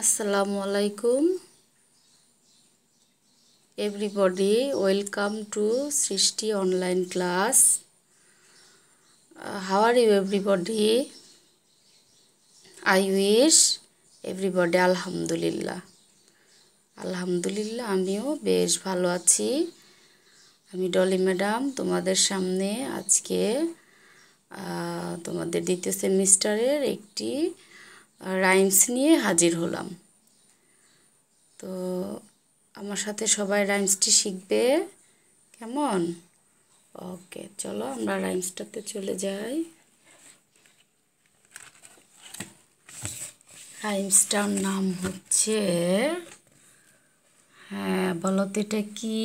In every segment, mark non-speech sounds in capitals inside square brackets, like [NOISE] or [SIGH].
আসসালামু আলাইকুম everybody welcome to Srishti online class how are you everybody I wish everybody আলহামদুলিল্লাহ আলহামদুলিল্লাহ আমিও বেশ ভালো আছি আমি ডলি ম্যাডাম তোমাদের সামনে আজকে তোমাদের দ্বিতীয় সেমিস্টারের একটি রাইমস নিয়ে হাজির হলাম তো আমার সাথে সবাই রাইমসটি শিখবে কেমন ওকে চলো আমরা রাইমসটাতে চলে যাই রাইমসটার নাম হচ্ছে হ্যাঁ বলো তো এটা কি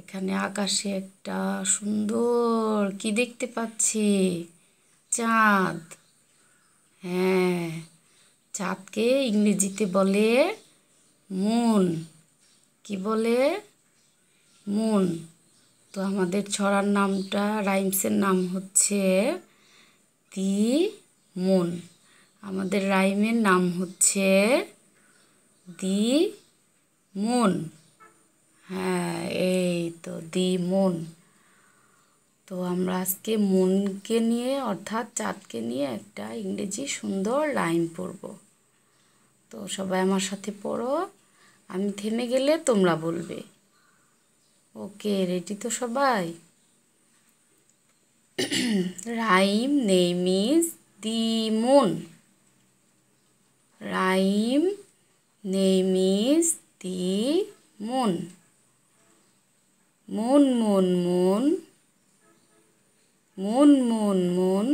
এখানে আকাশে একটা সুন্দর কি দেখতে পাচ্ছি চাঁদ হ্যাঁ চাঁদকে ইংরেজিতে বলে মুন কি বলে মুন তো আমাদের ছড়ার নামটা রাইমসের নাম হচ্ছে তি মুন আমাদের রাইমের নাম হচ্ছে দি মুন হ্যাঁ এই তো দি মুন তো আমরা আজকে মনকে নিয়ে অর্থাৎ চাঁদকে নিয়ে একটা ইংরেজি সুন্দর লাইন পড়ব তো সবাই আমার সাথে পড়ো আমি থেমে গেলে তোমরা বলবে ওকে রেডি তো সবাই [CLEARS THROAT] rhyme name is the moon rhyme name is the moon moon moon moon moon moon moon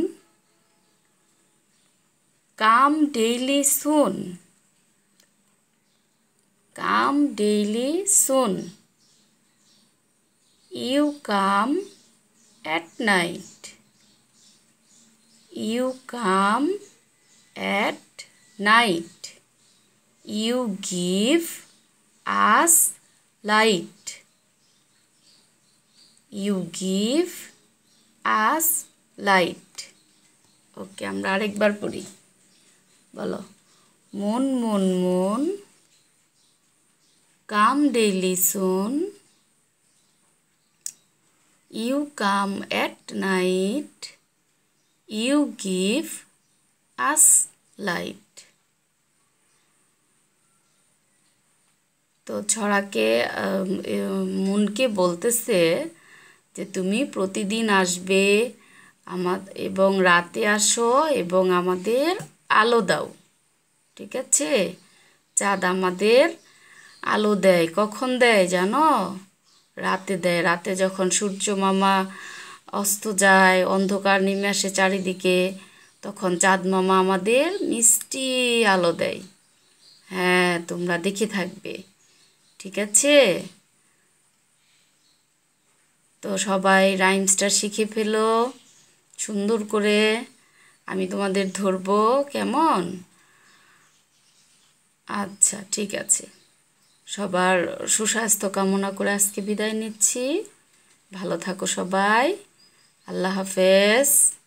come daily soon come daily soon you come at night you come at night you give us light you give us light okay আমরা আরেকবার পড়ি বলো moon moon moon come daily soon you come at night you give us light তো ছড়াকে মুনকে বলতেছে যে তুমি প্রতিদিন আসবে আমার এবং রাতে আসো এবং আমাদের আলো দাও ঠিক আছে চাঁদ আমাদের আলো দেয় কখন দেয় জানো রাতে দেয় রাতে যখন সূর্য মামা অস্ত যায় অন্ধকার নেমে আসে চারিদিকে তখন চাঁদ মামা আমাদের মিষ্টি আলো দেয় হ্যাঁ তোমরা দেখে থাকবে ঠিক আছে তো সবাই রাইমসটা শিখে ফেল সুন্দর করে আমি তোমাদের ধরবো কেমন আচ্ছা ঠিক আছে সবার সুস্বাস্থ্য কামনা করে আজকে বিদায় নিচ্ছি ভালো থাকো সবাই আল্লাহ হাফেজ